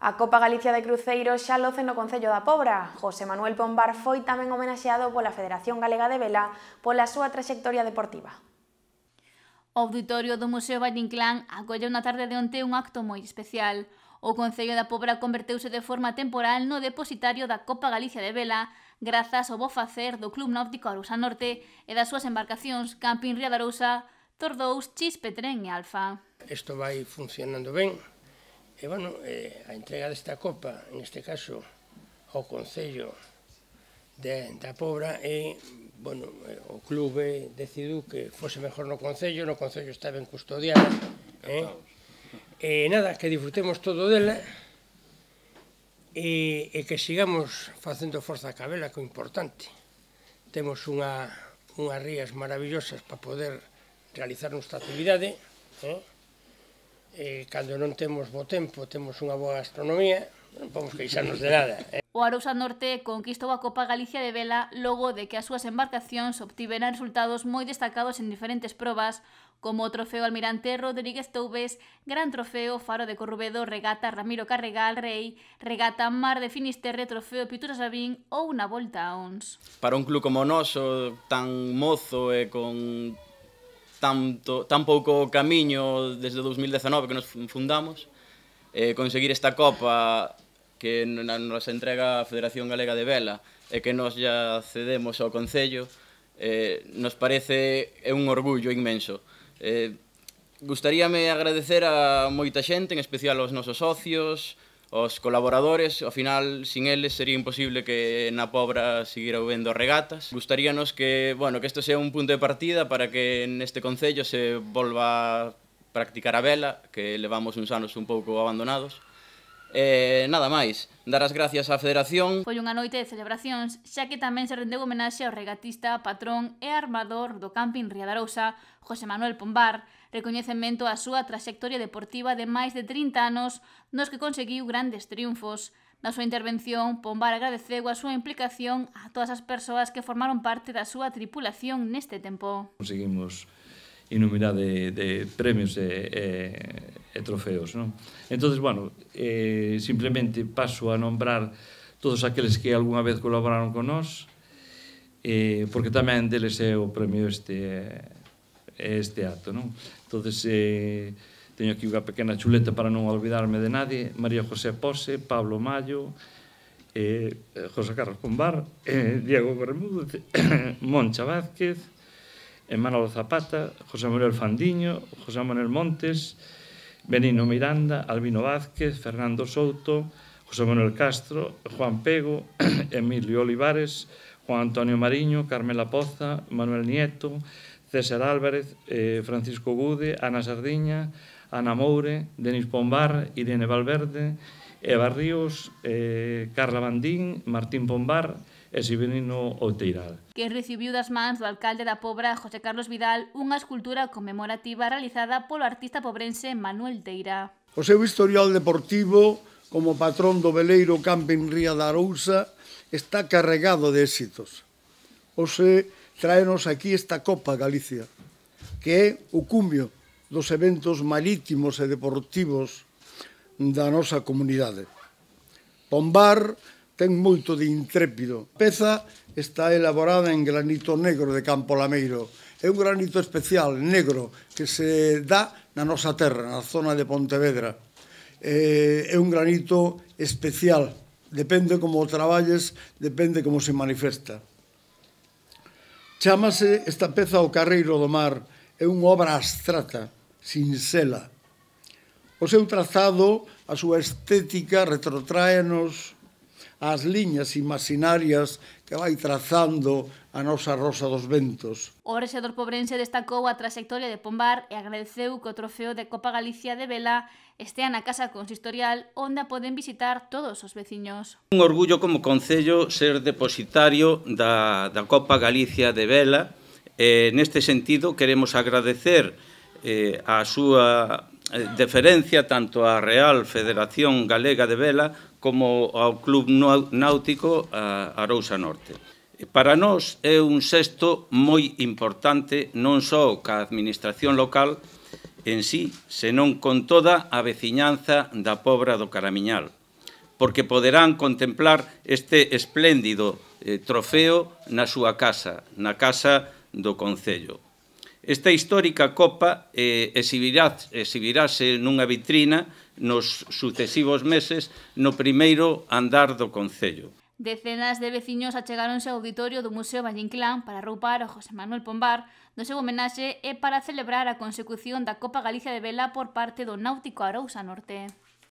A Copa Galicia de Cruceiros xa loce no Concello da Pobra. José Manuel Pombar foi tamén homenaxeado pola Federación Galega de Vela pola súa traxectoria deportiva. O auditorio do Museo Vallinclán acolle unha tarde de onte un acto moi especial. O Concello da Pobra converteuse de forma temporal no depositario da Copa Galicia de Vela grazas ao bo facer do Club Náutico Arousa Norte e das súas embarcacións Camping Ría de Arousa, Tordous, Chispe, Tren e Alfa. Isto vai funcionando ben, E, bueno, eh, a entrega desta copa, en este caso, ao Concello de, da Pobra e, bueno, o clube decidiu que fose mejor no Concello, no Concello está ben e, eh? e nada, que disfrutemos todo dela e, e que sigamos facendo forza a cabela, que é importante. Temos unha, unhas rías maravillosas para poder realizar nuestra actividade, eh? eh, cando non temos bo tempo, temos unha boa gastronomía, non podemos queixarnos de nada. Eh? O Arousa Norte conquistou a Copa Galicia de Vela logo de que as súas embarcacións obtiveran resultados moi destacados en diferentes probas, como o Trofeo Almirante Rodríguez Toubes, Gran Trofeo Faro de Corrubedo, Regata Ramiro Carregal Rey, Regata Mar de Finisterre, Trofeo Pitura Sabín ou Una Volta a Ons. Para un club como o noso, tan mozo e con tanto, tan pouco camiño desde 2019 que nos fundamos, eh, conseguir esta copa que nos entrega a Federación Galega de Vela e que nos ya cedemos ao Concello, eh, nos parece é un orgullo inmenso. Eh, gustaríame agradecer a moita xente, en especial aos nosos socios, Os colaboradores, ao final, sin eles sería imposible que na pobra seguira vendo regatas. Gustaríanos que, bueno, que isto sea un punto de partida para que neste Concello se volva a practicar a vela, que levamos uns anos un pouco abandonados. Eh, nada máis, dar as gracias á Federación. Foi unha noite de celebracións, xa que tamén se rendeu homenaxe ao regatista, patrón e armador do camping Riadarousa, José Manuel Pombar, Recoñecemento á súa traxectoria deportiva de máis de 30 anos, nos que conseguiu grandes triunfos. Na súa intervención, Pombar agradeceu a súa implicación a todas as persoas que formaron parte da súa tripulación neste tempo. Conseguimos innumerade de, de premios e, e, e trofeos. Non? Entón, bueno, eh, simplemente paso a nombrar todos aqueles que algunha vez colaboraron con nós, eh, porque tamén deles é o premio este é este acto, non? Entonces, eh, teño aquí unha pequena chuleta para non olvidarme de nadie, María José Pose, Pablo Mayo, eh, José Carlos Pombar, eh, Diego Bermúdez, Moncha Vázquez, Emmanuel Zapata, José Manuel Fandiño, José Manuel Montes, Benino Miranda, Albino Vázquez, Fernando Souto, José Manuel Castro, Juan Pego, Emilio Olivares, Juan Antonio Mariño, Carmela Poza, Manuel Nieto, César Álvarez, eh, Francisco Gude, Ana Sardiña, Ana Moure, Denis Pombar, Irene Valverde, Eva Ríos, eh, Carla Bandín, Martín Pombar e Sibirino Outeiral. Que recibiu das mans do alcalde da Pobra, José Carlos Vidal, unha escultura conmemorativa realizada polo artista pobrense Manuel Teira. O seu historial deportivo como patrón do veleiro Camping Ría da Arousa está carregado de éxitos. O seu tráenos aquí esta Copa Galicia, que é o cumbio dos eventos marítimos e deportivos da nosa comunidade. Pombar ten moito de intrépido. A peza está elaborada en granito negro de Campo Lameiro. É un granito especial, negro, que se dá na nosa terra, na zona de Pontevedra. É un granito especial. Depende como o traballes, depende como se manifesta. Chámase esta peza O Carreiro do Mar, é unha obra abstrata, sinxela. O seu trazado, a súa estética retrotraenos as liñas imaginarias que vai trazando a nosa Rosa dos Ventos. O rexedor pobrense destacou a trayectoria de Pombar e agradeceu que o trofeo de Copa Galicia de Vela estea na Casa Consistorial onde a poden visitar todos os veciños. Un orgullo como Concello ser depositario da, da Copa Galicia de Vela. Eh, neste sentido, queremos agradecer eh, a súa eh, deferencia tanto á Real Federación Galega de Vela como ao Club Náutico a Arousa Norte. Para nós é un sexto moi importante non só ca administración local en sí, senón con toda a veciñanza da Pobra do Caramiñal, porque poderán contemplar este espléndido eh, trofeo na súa casa, na casa do Concello. Esta histórica copa eh, exhibirás, exhibirase nunha vitrina nos sucesivos meses no primeiro andar do Concello. Decenas de veciños achegaronse ao auditorio do Museo Vallinclán para roupar a José Manuel Pombar do seu homenaxe e para celebrar a consecución da Copa Galicia de Vela por parte do Náutico Arousa Norte.